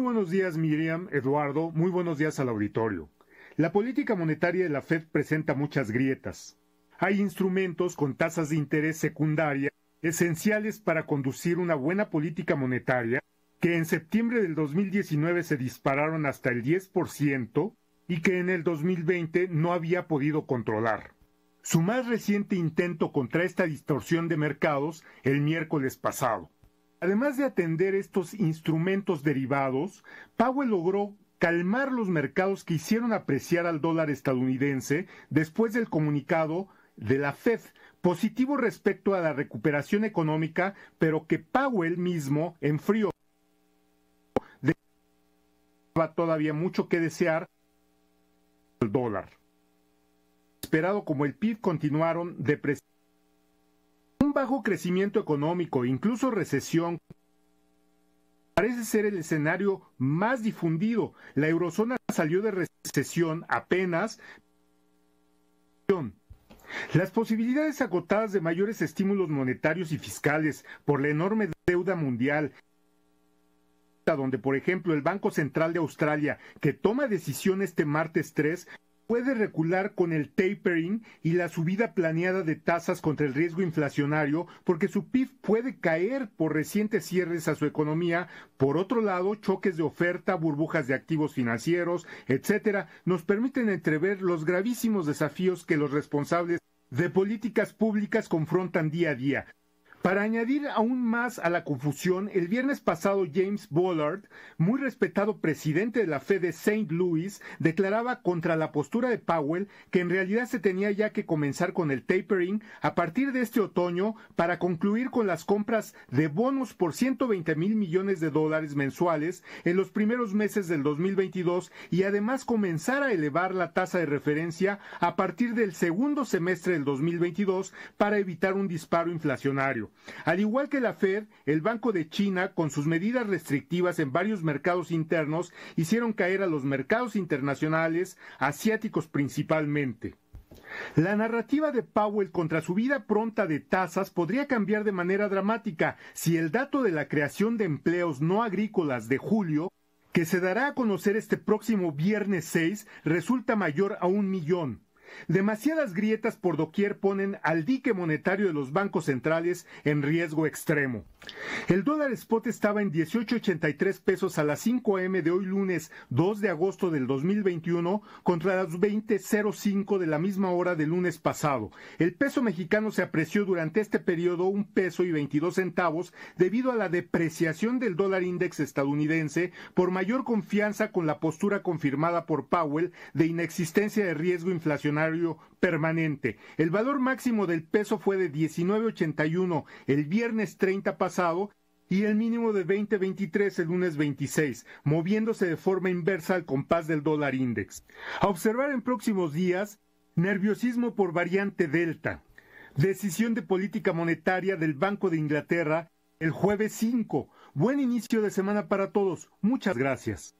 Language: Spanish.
Muy buenos días Miriam, Eduardo, muy buenos días al auditorio. La política monetaria de la Fed presenta muchas grietas. Hay instrumentos con tasas de interés secundaria esenciales para conducir una buena política monetaria que en septiembre del 2019 se dispararon hasta el 10% y que en el 2020 no había podido controlar. Su más reciente intento contra esta distorsión de mercados el miércoles pasado. Además de atender estos instrumentos derivados, Powell logró calmar los mercados que hicieron apreciar al dólar estadounidense después del comunicado de la Fed, positivo respecto a la recuperación económica, pero que Powell mismo frío, Dejaba todavía mucho que desear al dólar. Esperado como el PIB continuaron depreciando bajo crecimiento económico incluso recesión parece ser el escenario más difundido. La eurozona salió de recesión apenas. Las posibilidades agotadas de mayores estímulos monetarios y fiscales por la enorme deuda mundial, donde por ejemplo el Banco Central de Australia, que toma decisión este martes 3, puede recular con el tapering y la subida planeada de tasas contra el riesgo inflacionario, porque su PIB puede caer por recientes cierres a su economía. Por otro lado, choques de oferta, burbujas de activos financieros, etcétera, nos permiten entrever los gravísimos desafíos que los responsables de políticas públicas confrontan día a día. Para añadir aún más a la confusión, el viernes pasado James Bullard, muy respetado presidente de la Fed de St. Louis, declaraba contra la postura de Powell que en realidad se tenía ya que comenzar con el tapering a partir de este otoño para concluir con las compras de bonos por 120 mil millones de dólares mensuales en los primeros meses del 2022 y además comenzar a elevar la tasa de referencia a partir del segundo semestre del 2022 para evitar un disparo inflacionario. Al igual que la Fed, el Banco de China, con sus medidas restrictivas en varios mercados internos, hicieron caer a los mercados internacionales, asiáticos principalmente. La narrativa de Powell contra su vida pronta de tasas podría cambiar de manera dramática si el dato de la creación de empleos no agrícolas de julio, que se dará a conocer este próximo viernes 6, resulta mayor a un millón. Demasiadas grietas por doquier ponen al dique monetario de los bancos centrales en riesgo extremo. El dólar spot estaba en 18.83 pesos a las 5 a.m. de hoy lunes 2 de agosto del 2021 contra las 20.05 de la misma hora del lunes pasado. El peso mexicano se apreció durante este periodo un peso y 22 centavos debido a la depreciación del dólar index estadounidense por mayor confianza con la postura confirmada por Powell de inexistencia de riesgo inflacionario permanente. El valor máximo del peso fue de 19.81 el viernes 30 pasado y el mínimo de 2023 el lunes 26, moviéndose de forma inversa al compás del dólar index. A observar en próximos días, nerviosismo por variante Delta, decisión de política monetaria del Banco de Inglaterra el jueves 5. Buen inicio de semana para todos. Muchas gracias.